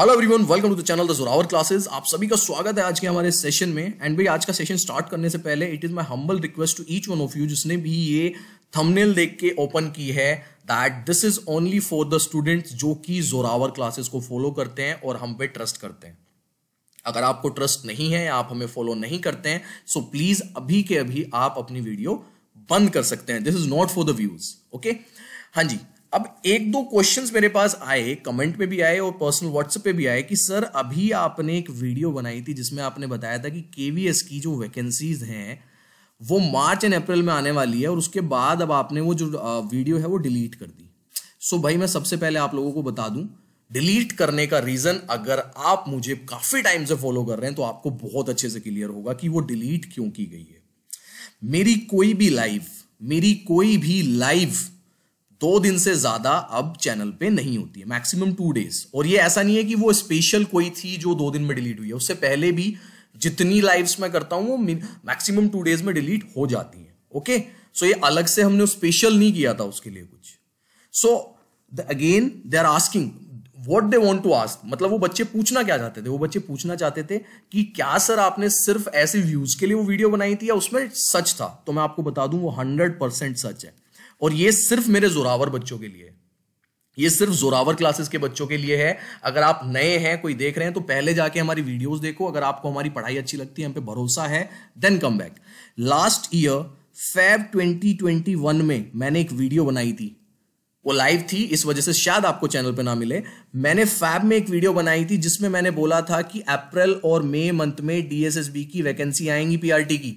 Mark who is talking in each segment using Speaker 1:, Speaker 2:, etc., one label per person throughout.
Speaker 1: hello everyone welcome to the channel the Zorawar classes आप सभी का स्वागत है आज के हमारे सेशन में एंड भाई आज का सेशन स्टार्ट करने से पहले it is my humble request to each one of you जिसने भी ये थंबनेल देख के ओपन की है that this is only for the students जो कि जोरावर क्लासेस को फॉलो करते हैं और हम पे ट्रस्ट करते हैं अगर आपको ट्रस्ट नहीं है आप हमें फॉलो नहीं करते हैं सो so प्लीज अभी के अभी आप अपनी वीडियो बंद कर सकते हैं this is not for the views okay हाँ जी अब एक दो क्वेश्चंस मेरे पास आए कमेंट में भी आए और पर्सनल व्हाट्सएप पे भी आए कि सर अभी आपने एक वीडियो बनाई थी जिसमें आपने बताया था कि केवीएस की जो वैकेंसीज हैं वो मार्च एंड अप्रैल में आने वाली है और उसके बाद अब आपने वो जो वीडियो है वो डिलीट कर दी सो so भाई मैं सबसे पहले आप लोगों को बता दूं डिलीट करने का रीजन अगर आप मुझे काफी टाइम से फॉलो कर रहे हैं तो आपको बहुत अच्छे से क्लियर होगा कि वो डिलीट क्यों की गई है मेरी कोई भी लाइव मेरी कोई भी लाइव दो दिन से ज्यादा अब चैनल पे नहीं होती है मैक्सिमम टू डेज और ये ऐसा नहीं है कि वो स्पेशल कोई थी जो दो दिन में डिलीट हुई है उससे पहले भी जितनी लाइव्स मैं करता हूं वो मैक्सिमम टू डेज में डिलीट हो जाती हैं ओके सो ये अलग से हमने स्पेशल नहीं किया था उसके लिए कुछ so again they are asking what they want to ask मतलब वो बच्चे पूछना क्या चाहते थे वो बच्चे पूछना चाहते थे कि क्या सर आपने सिर्फ ऐसे व्यूज के लिए वो वीडियो बनाई थी या उसमें सच था तो मैं आपको बता दूं वो हंड्रेड परसेंट सच है और ये सिर्फ मेरे जोरावर बच्चों के लिए ये सिर्फ जोरावर क्लासेस के बच्चों के लिए है अगर आप नए हैं कोई देख रहे हैं तो पहले जाके हमारी वीडियोस देखो अगर आपको हमारी पढ़ाई अच्छी लगती है हम पे भरोसा है then come back last year Feb 2021 में मैंने एक वीडियो बनाई थी वो लाइव थी इस वजह से शायद आपको चैनल पे ना मिले मैंने फैब में एक वीडियो बनाई थी जिसमें मैंने बोला था कि अप्रैल और मई मंथ में डीएसएसबी की वैकेंसी आएंगी पीआरटी की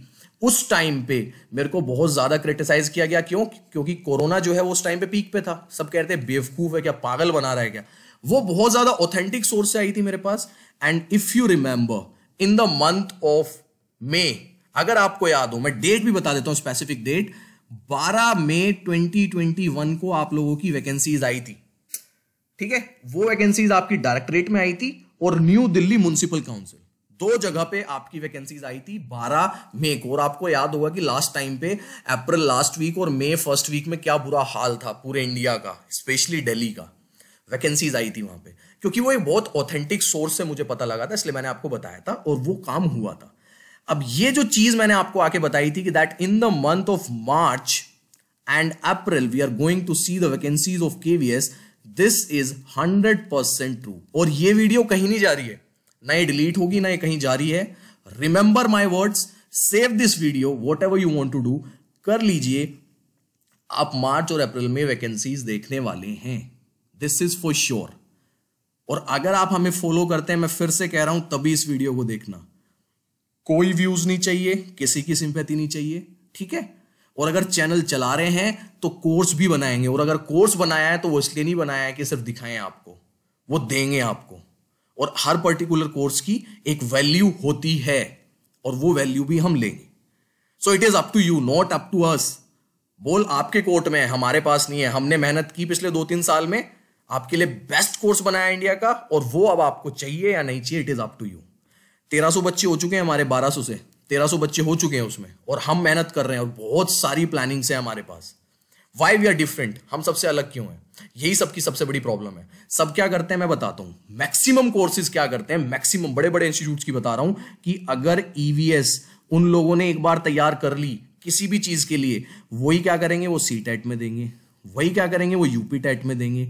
Speaker 1: उस टाइम पे मेरे को बहुत ज्यादा क्रिटिसाइज किया गया क्यों क्योंकि कोरोना जो है वो उस टाइम पे पीक पे था सब कह रहे थे बेवकूफ है क्या पागल बना रहा है क्या वो बहुत ज्यादा ऑथेंटिक सोर्स से आई थी मेरे पास and if you remember in the month of May अगर आपको याद हो मैं डेट भी बता देता हूं स्पेसिफिक डेट 12 मई 2021 को आप लोगों की वैकेंसीज आई थी ठीक है वो वैकेंसीज आपकी डायरेक्टरेट में आई थी और न्यू दिल्ली म्यूनसिपल काउंसिल दो जगह पे आपकी वैकेंसीज आई थी 12 मई को और आपको याद होगा कि लास्ट टाइम पे अप्रैल लास्ट वीक और मई फर्स्ट वीक में क्या बुरा हाल था पूरे इंडिया का स्पेशली दिल्ली का वैकेंसीज आई थी वहां पे क्योंकि वो एक बहुत ऑथेंटिक सोर्स से मुझे पता लगा था इसलिए मैंने आपको बताया था और वो काम हुआ था अब ये जो चीज मैंने आपको आके बताई थी कि that in the month of March and April we are going to see the vacancies of KVS this is hundred percent true और ये वीडियो कहीं नहीं जा रही है ना ये डिलीट होगी ना ये कहीं जारी है remember my words save this video whatever you want to do कर लीजिए आप मार्च और अप्रैल में वैकेंसीज देखने वाले हैं दिस इज फॉर श्योर और अगर आप हमें फॉलो करते हैं मैं फिर से कह रहा हूं तभी इस वीडियो को देखना कोई व्यूज नहीं चाहिए किसी की सिंपैथी नहीं चाहिए ठीक है और अगर चैनल चला रहे हैं तो कोर्स भी बनाएंगे और अगर कोर्स बनाया है तो वो इसलिए नहीं बनाया है कि सिर्फ दिखाएं आपको वो देंगे आपको और हर पर्टिकुलर कोर्स की एक वैल्यू होती है और वो वैल्यू भी हम लेंगे so it is up to you not up to us बोल आपके कोर्ट में है हमारे पास नहीं है हमने मेहनत की पिछले दो तीन साल में आपके लिए बेस्ट कोर्स बनाया इंडिया का और वो अब आपको चाहिए या नहीं चाहिए it is up to you तेरह सौ बच्चे हो चुके हैं हमारे बारह सौ से तेरह बच्चे हो चुके हैं उसमें और हम मेहनत कर रहे हैं और बहुत सारी प्लानिंग्स है हमारे पास वाई वी आर डिफरेंट हम सबसे अलग क्यों है यही सबकी सबसे बड़ी प्रॉब्लम है सब क्या करते हैं मैं बताता हूं मैक्सिमम कोर्सेज क्या करते हैं मैक्सिमम बड़े बड़े इंस्टीट्यूट की बता रहा हूं कि अगर ईवीएस e उन लोगों ने एक बार तैयार कर ली किसी भी चीज़ के लिए वही क्या करेंगे वो सी टेट में देंगे वही क्या करेंगे वो यूपी टेट में देंगे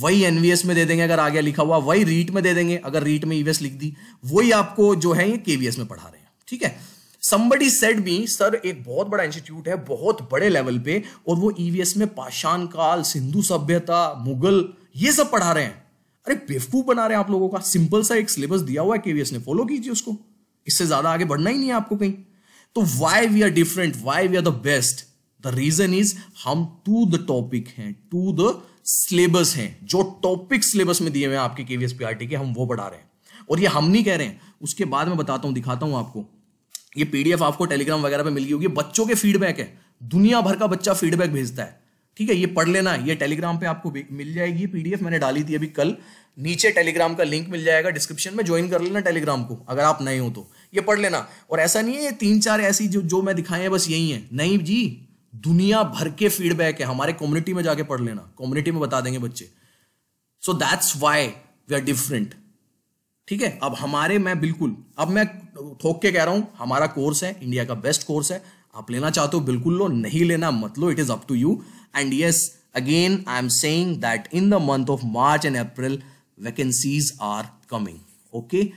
Speaker 1: वही एनवीएस में दे देंगे अगर आगे लिखा हुआ वही रीट e में दे देंगे अगर रीट e में ईवीएस लिख दी वही आपको जो है ये केवीएस में पढ़ा रहे हैं ठीक है somebody said me sir एक बहुत बड़ा इंस्टीट्यूट है बहुत बड़े लेवल पे और वो ईवीएस e में पाषाण काल सिंधु सभ्यता मुगल ये सब पढ़ा रहे हैं अरे बेवकूफ बना रहे हैं आप लोगों का सिंपल सा एक सिलेबस दिया हुआ है केवीएस e ने फॉलो कीजिए उसको इससे ज्यादा आगे बढ़ना ही नहीं है आपको कहीं तो why we are different why we are the best the reason is हम टू द टॉपिक हैं टू द सिलेबस हैं जो टॉपिक सिलेबस में दिए हुए आपके केवीएस पीआरटी के हम वो पढ़ा रहे हैं और ये हम नहीं कह रहे हैं उसके बाद में बताता हूं दिखाता हूं आपको ये पीडीएफ आपको टेलीग्राम वगैरह पे मिल गई होगी बच्चों के फीडबैक है दुनिया भर का बच्चा फीडबैक भेजता है ठीक है ये पढ़ लेना ये टेलीग्राम पे आपको मिल जाएगी पीडीएफ मैंने डाली थी अभी कल नीचे टेलीग्राम का लिंक मिल जाएगा डिस्क्रिप्शन में ज्वाइन कर लेना टेलीग्राम को अगर आप नए हो तो ये पढ़ लेना और ऐसा नहीं है ये तीन चार ऐसी जो जो मैं दिखाए हैं बस यही है नहीं जी दुनिया भर के फीडबैक है हमारे कम्युनिटी में जाके पढ़ लेना कम्युनिटी में बता देंगे बच्चे so that's why we are different ठीक है अब हमारे मैं बिल्कुल अब मैं ठोक के कह रहा हूं हमारा कोर्स है इंडिया का बेस्ट कोर्स है आप लेना चाहते हो बिल्कुल लो नहीं लेना मत लो it is up to you and yes again I am saying that in the month of March and April vacancies are coming okay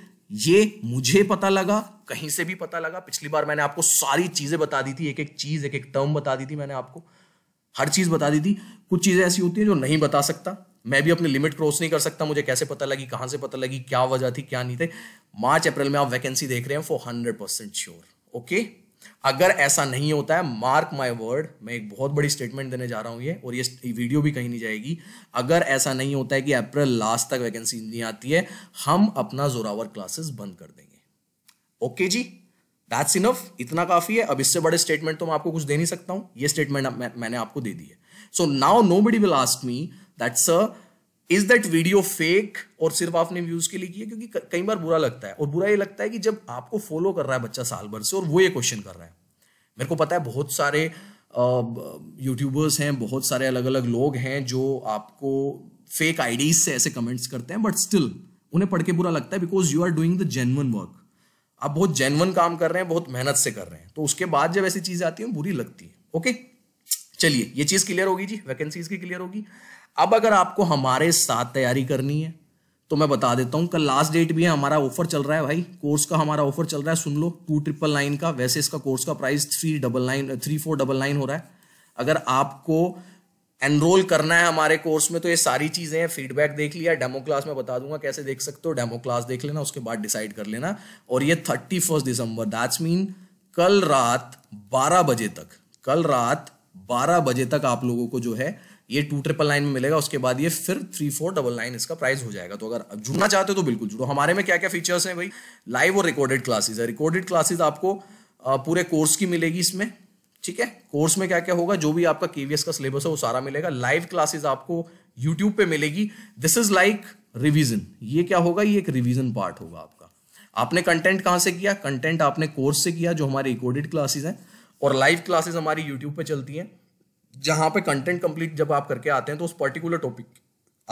Speaker 1: ये मुझे पता लगा कहीं से भी पता लगा पिछली बार मैंने आपको सारी चीजें बता दी थी एक एक चीज एक एक टर्म बता दी थी मैंने आपको हर चीज बता दी थी कुछ चीजें ऐसी होती हैं जो नहीं बता सकता मैं भी अपनी लिमिट क्रॉस नहीं कर सकता मुझे कैसे पता लगी कहाँ से पता लगी क्या वजह थी क्या नहीं थे मार्च अप्रैल में आप वैकेंसी देख रहे हैं for hundred percent sure okay अगर ऐसा नहीं होता है मार्क माय वर्ड मैं एक बहुत बड़ी स्टेटमेंट देने जा रहा हूँ ये और ये वीडियो भी कहीं नहीं जाएगी अगर ऐसा नहीं होता है कि अप्रैल लास्ट तक वैकेंसी नहीं आती है हम अपना जोरावर क्लासेस बंद कर देंगे ओके जी दैट्स इनफ इतना काफी है अब इससे बड़े स्टेटमेंट तो मैं आपको कुछ दे नहीं सकता हूँ ये स्टेटमेंट मैंने आपको दे दी है so now nobody will asked me that's a is that video fake और सिर्फ आपने व्यूज के लिए किया क्योंकि कई बार बुरा लगता है और बुरा ये लगता है कि जब आपको फॉलो कर रहा है बच्चा साल भर से और वो ये क्वेश्चन कर रहा है मेरे को पता है बहुत सारे यूट्यूबर्स हैं बहुत सारे अलग अलग लोग हैं जो आपको फेक आईडीज से ऐसे कमेंट्स करते हैं बट स्टिल उन्हें पढ़ के बुरा लगता है because you are doing the genuine work आप बहुत जेनवन काम कर रहे हैं बहुत मेहनत से कर रहे हैं तो उसके बाद जब ऐसी चीज आती है बुरी लगती है ओके चलिए ये चीज क्लियर होगी जी वैकेंसीज की क्लियर होगी अब अगर आपको हमारे साथ तैयारी करनी है तो मैं बता देता हूँ कल लास्ट डेट भी है हमारा ऑफर चल रहा है भाई कोर्स का हमारा ऑफर चल रहा है सुन लो टू ट्रिपल नाइन का वैसे इसका कोर्स का price three double nine three four double nine हो रहा है अगर आपको एनरोल करना है हमारे कोर्स में तो ये सारी चीज़ें हैं फीडबैक देख लिया डेमो क्लास में बता दूंगा कैसे देख सकते हो डेमो क्लास देख लेना उसके बाद डिसाइड कर लेना और ये thirty first December that's mean कल रात बारह बजे तक कल रात बारह बजे तक आप लोगों को जो है ये टू ट्रिपल नाइन में मिलेगा उसके बाद ये फिर थ्री फोर डबल नाइन इसका प्राइस हो जाएगा तो अगर जुड़ना चाहते हो तो बिल्कुल जुड़ो हमारे में क्या क्या फीचर्स हैं भाई लाइव और रिकॉर्डेड क्लासेज है रिकॉर्डेड क्लासेज आपको पूरे कोर्स की मिलेगी इसमें ठीक है कोर्स में क्या क्या होगा जो भी आपका केवीएस का सिलेबस है वो सारा मिलेगा लाइव क्लासेज आपको यूट्यूब पे मिलेगी दिस इज लाइक रिविजन ये क्या होगा ये एक रिविजन पार्ट होगा आपका आपने कंटेंट कहाँ से किया कंटेंट आपने कोर्स से किया जो हमारे रिकॉर्डेड क्लासेज हैं और लाइव क्लासेज हमारी यूट्यूब पे चलती हैं जहां पे कंटेंट कंप्लीट जब आप करके आते हैं तो उस पर्टिकुलर टॉपिक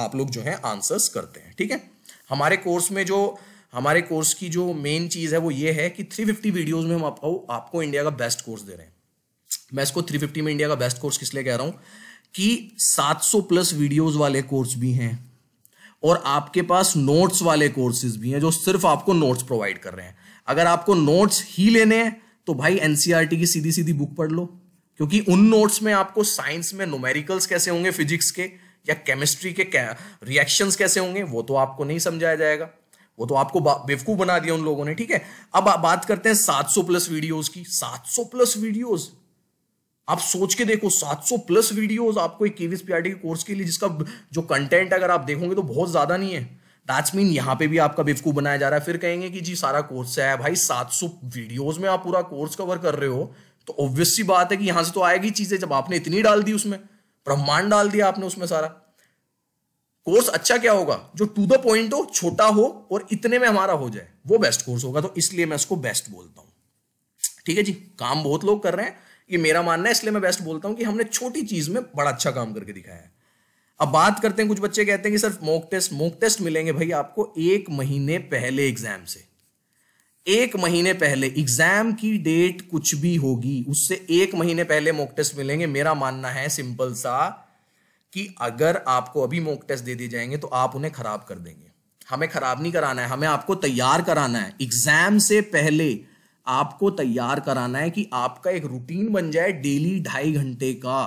Speaker 1: आप लोग जो है आंसर्स करते हैं ठीक है हमारे कोर्स में जो हमारे कोर्स की जो मेन चीज़ है वो ये है कि 350 वीडियोस में हम आपको आपको इंडिया का बेस्ट कोर्स दे रहे हैं मैं इसको 350 में इंडिया का बेस्ट कोर्स किस लिए कह रहा हूं कि 700 प्लस वीडियोस वाले कोर्स भी हैं और आपके पास नोट्स वाले कोर्सेज भी हैं जो सिर्फ आपको नोट्स प्रोवाइड कर रहे हैं अगर आपको नोट्स ही लेने हैं तो भाई एनसीईआरटी e की सीधी सीधी बुक पढ़ लो क्योंकि उन नोट्स में आपको साइंस में नोमेरिकल्स कैसे होंगे फिजिक्स के या केमिस्ट्री के रिएक्शन कैसे होंगे वो तो आपको नहीं समझाया जाएगा वो तो आपको बेवकूफ बना दिया उन लोगों ने ठीक है अब बात करते हैं 700 प्लस वीडियोस की 700 प्लस वीडियोस आप सोच के देखो 700 प्लस वीडियोस आपको एक केवीएस पीआरटी के कोर्स के लिए जिसका जो कंटेंट अगर आप देखोगे तो बहुत ज्यादा नहीं है दैट्स मीन यहाँ पे भी आपका बेवकूफ बनाया जा रहा है फिर कहेंगे कि जी सारा कोर्स है भाई 700 वीडियोस में आप पूरा कोर्स कवर कर रहे हो तो ऑब्वियस सी बात है कि यहां से तो आएगी चीजें जब आपने इतनी डाल दी उसमें ब्रह्मांड डाल दिया आपने उसमें सारा कोर्स अच्छा क्या होगा जो टू द पॉइंट हो छोटा हो और इतने में हमारा हो जाए वो बेस्ट कोर्स होगा तो इसलिए मैं उसको बेस्ट बोलता हूँ ठीक है जी काम बहुत लोग कर रहे हैं ये मेरा मानना है इसलिए मैं बेस्ट बोलता हूं कि हमने छोटी चीज में बड़ा अच्छा काम करके दिखाया है अब बात करते हैं कुछ बच्चे कहते हैं कि sir mock test mock test मिलेंगे भाई आपको एक महीने पहले एग्जाम से एक महीने पहले एग्जाम की डेट कुछ भी होगी उससे एक महीने पहले मॉक टेस्ट मिलेंगे मेरा मानना है सिंपल सा कि अगर आपको अभी मॉक टेस्ट दे दिए जाएंगे तो आप उन्हें खराब कर देंगे हमें खराब नहीं कराना है हमें आपको तैयार कराना है एग्जाम से पहले आपको तैयार कराना है कि आपका एक रूटीन बन जाए डेली ढाई घंटे का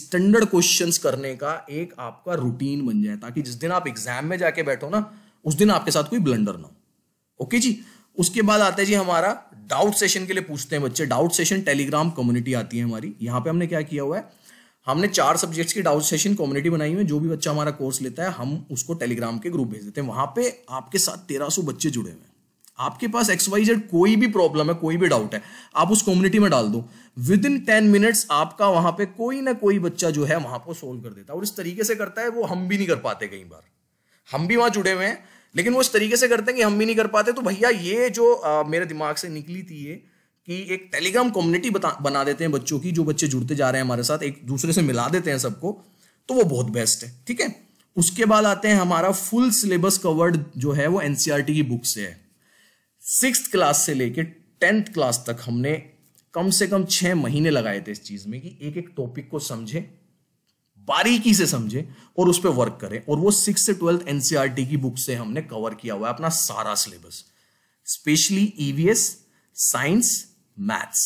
Speaker 1: स्टैंडर्ड क्वेश्चंस करने का एक आपका रूटीन बन जाए ताकि जिस दिन आप एग्जाम में जाके बैठो ना उस दिन आपके साथ कोई ब्लंडर ना हो ओके जी उसके बाद आता है जी हमारा डाउट सेशन के लिए पूछते हैं बच्चे डाउट सेशन टेलीग्राम कम्युनिटी आती है हमारी यहाँ पे हमने क्या किया हुआ है हमने चार सब्जेक्ट्स की डाउट सेशन कम्युनिटी बनाई है जो भी बच्चा हमारा कोर्स लेता है हम उसको टेलीग्राम के ग्रुप भेज देते हैं वहां पे आपके साथ तेरह सौ बच्चे जुड़े हुए हैं आपके पास एक्स वाई जेड कोई भी प्रॉब्लम है कोई भी डाउट है आप उस कम्युनिटी में डाल दो विद इन टेन मिनट्स आपका वहां पे कोई ना कोई बच्चा जो है वहां पर सोल्व कर देता है और इस तरीके से करता है वो हम भी नहीं कर पाते कई बार हम भी वहां जुड़े हुए हैं लेकिन वो इस तरीके से करते हैं कि हम भी नहीं कर पाते तो भैया ये जो आ, मेरे दिमाग से निकली थी ये कि एक टेलीग्राम कम्युनिटी बना देते हैं बच्चों की जो बच्चे जुड़ते जा रहे हैं हमारे साथ एक दूसरे से मिला देते हैं सबको तो वो बहुत बेस्ट है ठीक है उसके बाद आते हैं हमारा फुल सिलेबस कवर्ड जो है वो एनसीआरटी e की बुक से है सिक्स क्लास से लेकर टेंथ क्लास तक हमने कम से कम छह महीने लगाए थे इस चीज़ में कि एक एक टॉपिक को समझें बारीकी से समझे और उस पर वर्क करें और वो सिक्स से ट्वेल्थ एनसीआरटी e की बुक से हमने कवर किया हुआ है अपना सारा syllabus specially EVS science maths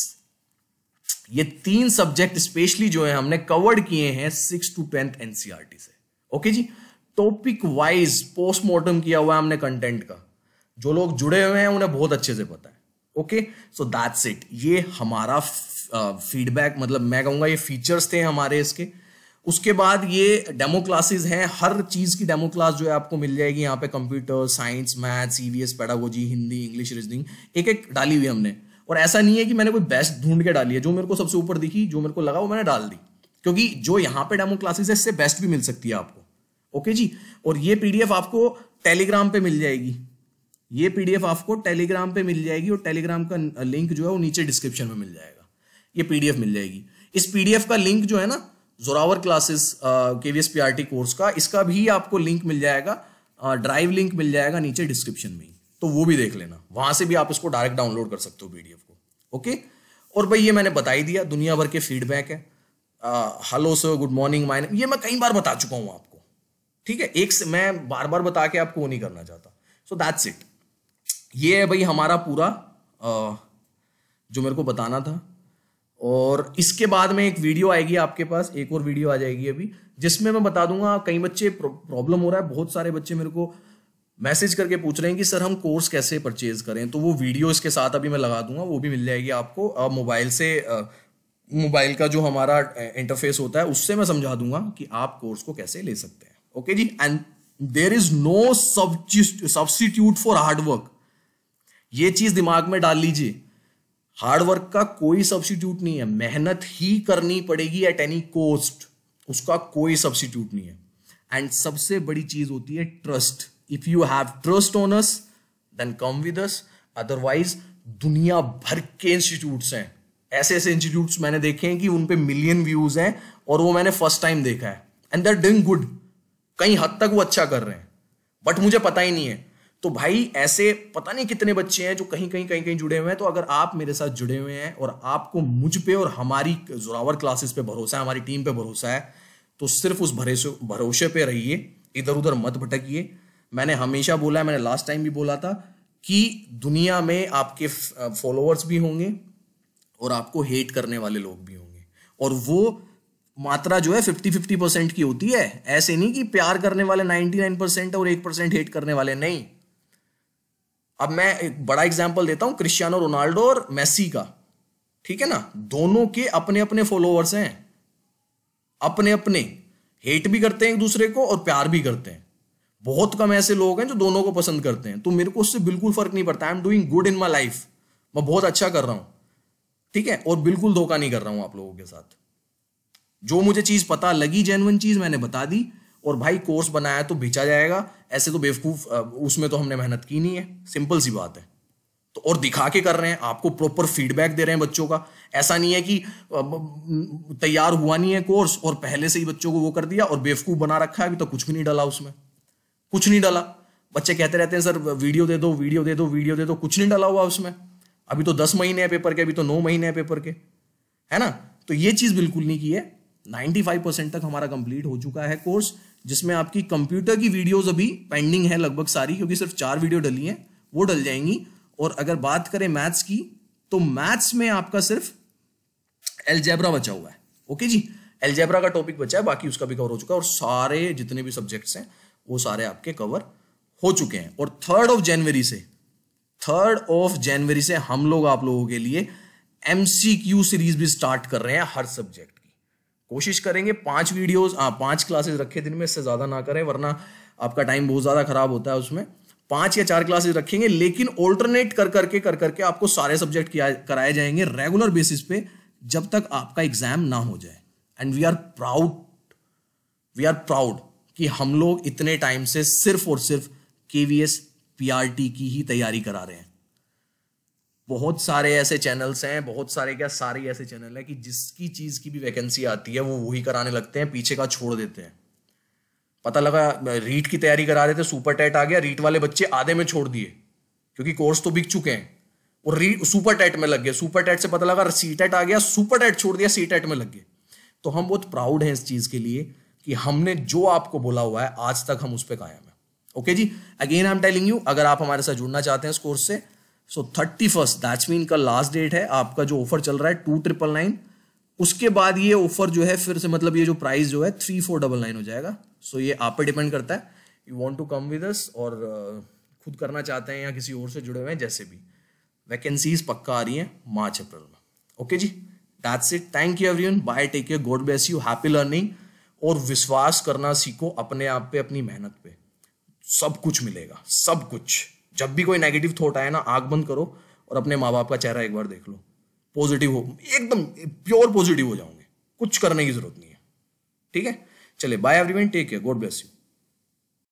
Speaker 1: ये तीन सब्जेक्ट स्पेशली जो है हमने कवर्ड किए हैं सिक्स टू टेंथ एनसीआरटी से ओके जी टॉपिक वाइज पोस्टमार्टम किया हुआ है हमने कंटेंट का जो लोग जुड़े हुए हैं उन्हें बहुत अच्छे से पता है ओके सो दैट्स इट ये हमारा फीडबैक uh, मतलब मैं कहूंगा ये फीचर्स थे हमारे इसके उसके बाद ये डेमो क्लासेस हैं हर चीज़ की डेमो क्लास जो है आपको मिल जाएगी यहाँ पे computer science maths E V S pedagogy Hindi English reasoning एक एक डाली हुई हमने और ऐसा नहीं है कि मैंने कोई बेस्ट ढूंढ के डाली है जो मेरे को सबसे ऊपर दिखी जो मेरे को लगा वो मैंने डाल दी क्योंकि जो यहाँ पे डेमो क्लासेस है इससे बेस्ट भी मिल सकती है आपको ओके जी और ये पीडीएफ आपको टेलीग्राम पे मिल जाएगी ये पीडीएफ आपको टेलीग्राम पे मिल जाएगी और टेलीग्राम का लिंक जो है वो नीचे डिस्क्रिप्शन में मिल जाएगा ये पीडीएफ मिल जाएगी इस पीडीएफ का लिंक जो है ना Zorawar classes K V S P R T course का इसका भी आपको लिंक मिल जाएगा ड्राइव uh, लिंक मिल जाएगा नीचे डिस्क्रिप्शन में तो वो भी देख लेना वहां से भी आप इसको डायरेक्ट डाउनलोड कर सकते हो पीडीएफ को ओके और भाई ये मैंने बता ही दिया दुनिया भर के फीडबैक है hello sir good morning mine ये मैं कई बार बता चुका हूँ आपको ठीक है एक से मैं बार बार बता के आपको वो नहीं करना चाहता सो दैट्स इट ये है भाई हमारा पूरा uh, जो मेरे को बताना था और इसके बाद में एक वीडियो आएगी आपके पास एक और वीडियो आ जाएगी अभी जिसमें मैं बता दूंगा कई बच्चे प्रॉब्लम हो रहा है बहुत सारे बच्चे मेरे को मैसेज करके पूछ रहे हैं कि सर हम कोर्स कैसे परचेज करें तो वो वीडियो इसके साथ अभी मैं लगा दूंगा वो भी मिल जाएगी आपको मोबाइल से मोबाइल का जो हमारा इंटरफेस होता है उससे मैं समझा दूंगा कि आप कोर्स को कैसे ले सकते हैं ओके जी and there is no substitute for hard work ये चीज दिमाग में डाल लीजिए हार्डवर्क का कोई सब्सिट्यूट नहीं है मेहनत ही करनी पड़ेगी एट एनी कोस्ट उसका कोई सब्सिट्यूट नहीं है एंड सबसे बड़ी चीज होती है trust if you have trust on us then come with us otherwise दुनिया भर के इंस्टीट्यूट्स हैं ऐसे ऐसे इंस्टीट्यूट्स मैंने देखे हैं कि उनपे मिलियन व्यूज हैं और वो मैंने फर्स्ट टाइम देखा है एंड देर डूइंग गुड कहीं हद तक वो अच्छा कर रहे हैं बट मुझे पता ही नहीं है तो भाई ऐसे पता नहीं कितने बच्चे हैं जो कहीं कहीं कहीं कहीं जुड़े हुए हैं तो अगर आप मेरे साथ जुड़े हुए हैं और आपको मुझ पे और हमारी जोरावर क्लासेस पे भरोसा है हमारी टीम पे भरोसा है तो सिर्फ उस भरोसे भरोसे पे रहिए इधर उधर मत भटकिए मैंने हमेशा बोला है मैंने लास्ट टाइम भी बोला था कि दुनिया में आपके फॉलोअर्स भी होंगे और आपको हेट करने वाले लोग भी होंगे और वो मात्रा जो है फिफ्टी फिफ्टी परसेंट की होती है ऐसे नहीं कि प्यार करने वाले नाइन्टी नाइन परसेंट और एक परसेंट हेट करने वाले नहीं अब मैं एक बड़ा एग्जाम्पल देता हूं क्रिस्टियानो रोनाल्डो और मेसी का ठीक है ना दोनों के अपने अपने फॉलोअर्स हैं अपने अपने हेट भी करते हैं एक दूसरे को और प्यार भी करते हैं बहुत कम ऐसे लोग हैं जो दोनों को पसंद करते हैं तो मेरे को उससे बिल्कुल फर्क नहीं पड़ता I am doing good in my life मैं बहुत अच्छा कर रहा हूं ठीक है और बिल्कुल धोखा नहीं कर रहा हूं आप लोगों के साथ जो मुझे चीज पता लगी जेनवन चीज मैंने बता दी और भाई कोर्स बनाया तो बेचा जाएगा ऐसे तो बेवकूफ उसमें तो हमने मेहनत की नहीं है सिंपल सी बात है तो और दिखा के कर रहे हैं आपको प्रॉपर फीडबैक दे रहे हैं बच्चों का ऐसा नहीं है कि तैयार हुआ नहीं है कोर्स और पहले से ही बच्चों को वो कर दिया और बेवकूफ बना रखा है अभी तो कुछ भी नहीं डाला उसमें कुछ नहीं डाला बच्चे कहते रहते हैं सर वीडियो दे दो वीडियो दे दो वीडियो दे दो कुछ नहीं डाला हुआ उसमें अभी तो दस महीने है पेपर के अभी तो नौ महीने हैं पेपर के है ना तो ये चीज़ बिल्कुल नहीं की है नाइन्टी फाइव परसेंट तक हमारा कंप्लीट हो चुका है कोर्स जिसमें आपकी कंप्यूटर की वीडियोस अभी पेंडिंग है लगभग सारी क्योंकि सिर्फ चार वीडियो डली हैं वो डल जाएंगी और अगर बात करें मैथ्स की तो मैथ्स में आपका सिर्फ एलजेब्रा बचा हुआ है ओके जी एलजेब्रा का टॉपिक बचा है बाकी उसका भी कवर हो चुका है और सारे जितने भी सब्जेक्ट्स हैं वो सारे आपके कवर हो चुके हैं और थर्ड ऑफ जनवरी से थर्ड ऑफ जनवरी से हम लोग आप लोगों के लिए एमसीक्यू सीरीज भी स्टार्ट कर रहे हैं हर सब्जेक्ट कोशिश करेंगे पांच वीडियोस आ, हाँ, पांच क्लासेस रखे दिन में इससे ज़्यादा ना करें वरना आपका टाइम बहुत ज़्यादा खराब होता है उसमें पांच या चार क्लासेस रखेंगे लेकिन ऑल्टरनेट कर करके कर करके आपको सारे सब्जेक्ट किया कराए जाएंगे रेगुलर बेसिस पे जब तक आपका एग्जाम ना हो जाए and we are proud we are proud कि हम लोग इतने टाइम से सिर्फ और सिर्फ K V S P R T की ही तैयारी करा रहे हैं बहुत सारे ऐसे चैनल्स हैं बहुत सारे क्या सारे ऐसे चैनल हैं कि जिसकी चीज़ की भी वैकेंसी आती है वो वही कराने लगते हैं पीछे का छोड़ देते हैं पता लगा रीट की तैयारी करा रहे थे सुपर टेट आ गया रीट वाले बच्चे आधे में छोड़ दिए क्योंकि कोर्स तो बिक चुके हैं और रीट सुपर टेट में लग गए सुपर टेट से पता लगा सी टेट आ गया सुपर टेट छोड़ दिया सी टेट में लग गए तो हम बहुत प्राउड हैं इस चीज़ के लिए कि हमने जो आपको बोला हुआ है आज तक हम उस पर कायम है ओके जी again I am telling you अगर आप हमारे साथ जुड़ना चाहते हैं इस कोर्स से so thirty first that's mean का लास्ट डेट है आपका जो ऑफर चल रहा है टू ट्रिपल नाइन उसके बाद ये ऑफर जो है फिर से मतलब ये जो प्राइस जो है थ्री फोर डबल नाइन हो जाएगा सो so, ये आप पे डिपेंड करता है you want to come with us और uh, खुद करना चाहते हैं या किसी और से जुड़े हुए हैं जैसे भी वैकेंसीज पक्का आ रही हैं मार्च अप्रैल में ओके जी that's it thank you everyone bye take care God bless you happy learning और विश्वास करना सीखो अपने आप पे अपनी मेहनत पे सब कुछ मिलेगा सब कुछ जब भी कोई नेगेटिव थॉट आए ना आग बंद करो और अपने माँ बाप का चेहरा एक बार देख लो पॉजिटिव हो एकदम प्योर पॉजिटिव हो जाओगे कुछ करने की जरूरत नहीं है ठीक है चले bye everyone take care God bless you